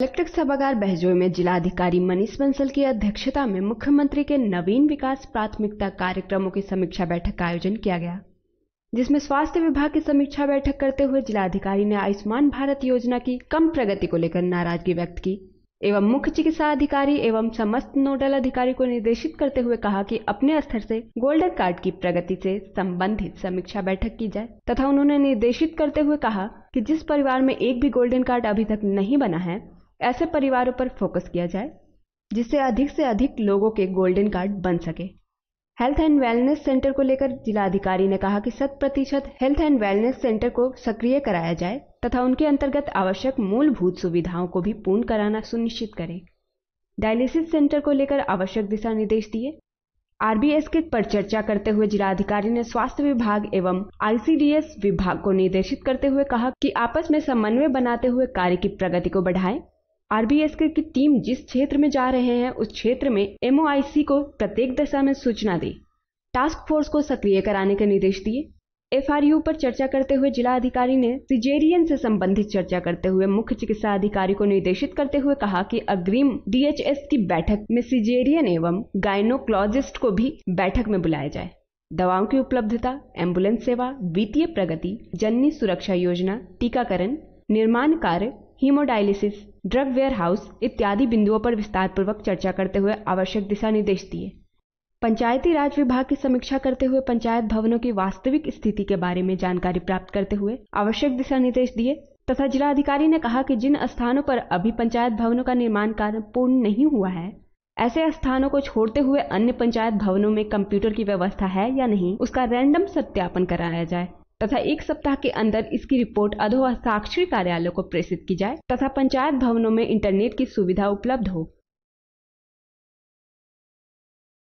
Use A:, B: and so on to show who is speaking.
A: electric सभागार बहजोई में जिलाधिकारी मनीष बंसल की अध्यक्षता में मुख्यमंत्री के नवीन विकास प्राथमिकता कार्यक्रमों की समीक्षा बैठक का आयोजन किया गया जिसमें स्वास्थ्य विभाग की समीक्षा बैठक करते हुए जिलाधिकारी ने आयुष्मान भारत योजना की कम प्रगति को लेकर नाराजगी व्यक्त की एवं मुख्य चिकित्सा अधिकारी एवं समस्त नोडल अधिकारी को निर्देशित करते हुए कहा कि अपने स्तर से गोल्डन कार्ड की प्रगति से संबंधित समीक्षा बैठक की जाए तथा उन्होंने निर्देशित करते हुए कहा कि जिस परिवार में एक भी गोल्डन कार्ड अभी तक नहीं बना है ऐसे परिवारों पर फोकस किया जाए जिससे अधिक से अधिक लोगों के गोल्डन कार्ड बन सके हेल्थ एंड वेलनेस सेंटर को लेकर जिलाधिकारी ने कहा कि शत प्रतिशत हेल्थ एंड वेलनेस सेंटर को सक्रिय कराया जाए तथा उनके अंतर्गत आवश्यक मूलभूत सुविधाओं को भी पूर्ण कराना सुनिश्चित करें डायलिसिस सेंटर को लेकर आवश्यक दिशा निर्देश दिए आरबीएस के पर चर्चा करते हुए जिलाधिकारी ने स्वास्थ्य विभाग एवं आईसीडीएस विभाग को निर्देशित करते हुए कहा कि आपस में समन्वय बनाते हुए कार्य की प्रगति को बढ़ाएं आरबीएसके की टीम जिस क्षेत्र में जा रहे हैं उस क्षेत्र में एमओआईसी को प्रत्येक दशा में सूचना दी टास्क फोर्स को सक्रिय कराने के निर्देश दिए एफआरयू पर चर्चा करते हुए जिला अधिकारी ने सिजेरियन से संबंधित चर्चा करते हुए मुख्य चिकित्सा अधिकारी को निर्देशित करते हुए कहा कि अग्रिम डीएचएस की बैठक में सिजेरियन एवं गायनोक्लॉजिस्ट को भी बैठक में बुलाया जाए दवाओं की उपलब्धता एम्बुलेंस सेवा वित्तीय प्रगति जननी सुरक्षा योजना टीकाकरण निर्माण कार्य हीमोडायलिसिस ड्रग वेयर हाउस इत्यादि बिंदुओं पर विस्तारपूर्वक चर्चा करते हुए आवश्यक दिशा निर्देश दिए पंचायती राज विभाग की समीक्षा करते हुए पंचायत भवनों की वास्तविक स्थिति के बारे में जानकारी प्राप्त करते हुए आवश्यक दिशा निर्देश दिए तथा जिला अधिकारी ने कहा कि जिन स्थानों पर अभी पंचायत भवनों का निर्माण कार्य पूर्ण नहीं हुआ है ऐसे स्थानों को छोड़ते हुए अन्य पंचायत भवनों में कंप्यूटर की व्यवस्था है या नहीं उसका रैंडम सत्यापन कराया जाए तथा एक सप्ताह के अंदर इसकी रिपोर्ट साक्षी कार्यालय को प्रेषित की जाए तथा पंचायत भवनों में इंटरनेट की सुविधा उपलब्ध हो